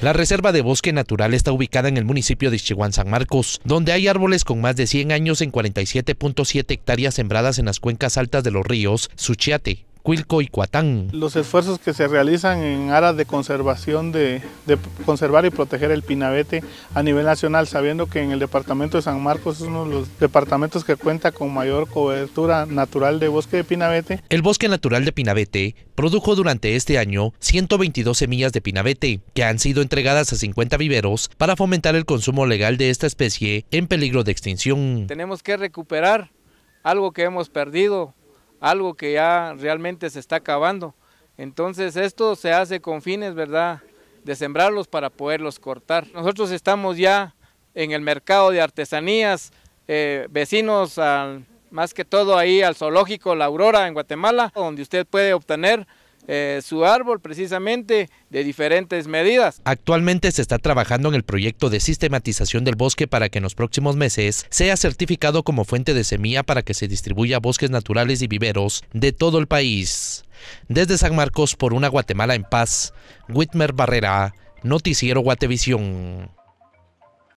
La reserva de bosque natural está ubicada en el municipio de Chihuahua San Marcos, donde hay árboles con más de 100 años en 47.7 hectáreas sembradas en las cuencas altas de los ríos Suchiate, los esfuerzos que se realizan en aras de conservación, de, de, conservar y proteger el pinabete a nivel nacional, sabiendo que en el departamento de San Marcos es uno de los departamentos que cuenta con mayor cobertura natural de bosque de pinabete. El bosque natural de pinabete produjo durante este año 122 semillas de pinabete, que han sido entregadas a 50 viveros para fomentar el consumo legal de esta especie en peligro de extinción. Tenemos que recuperar algo que hemos perdido algo que ya realmente se está acabando. Entonces esto se hace con fines, ¿verdad?, de sembrarlos para poderlos cortar. Nosotros estamos ya en el mercado de artesanías, eh, vecinos al, más que todo ahí al zoológico La Aurora en Guatemala, donde usted puede obtener eh, su árbol precisamente de diferentes medidas. Actualmente se está trabajando en el proyecto de sistematización del bosque para que en los próximos meses sea certificado como fuente de semilla para que se distribuya bosques naturales y viveros de todo el país. Desde San Marcos por una Guatemala en paz, Whitmer Barrera, Noticiero Guatevisión.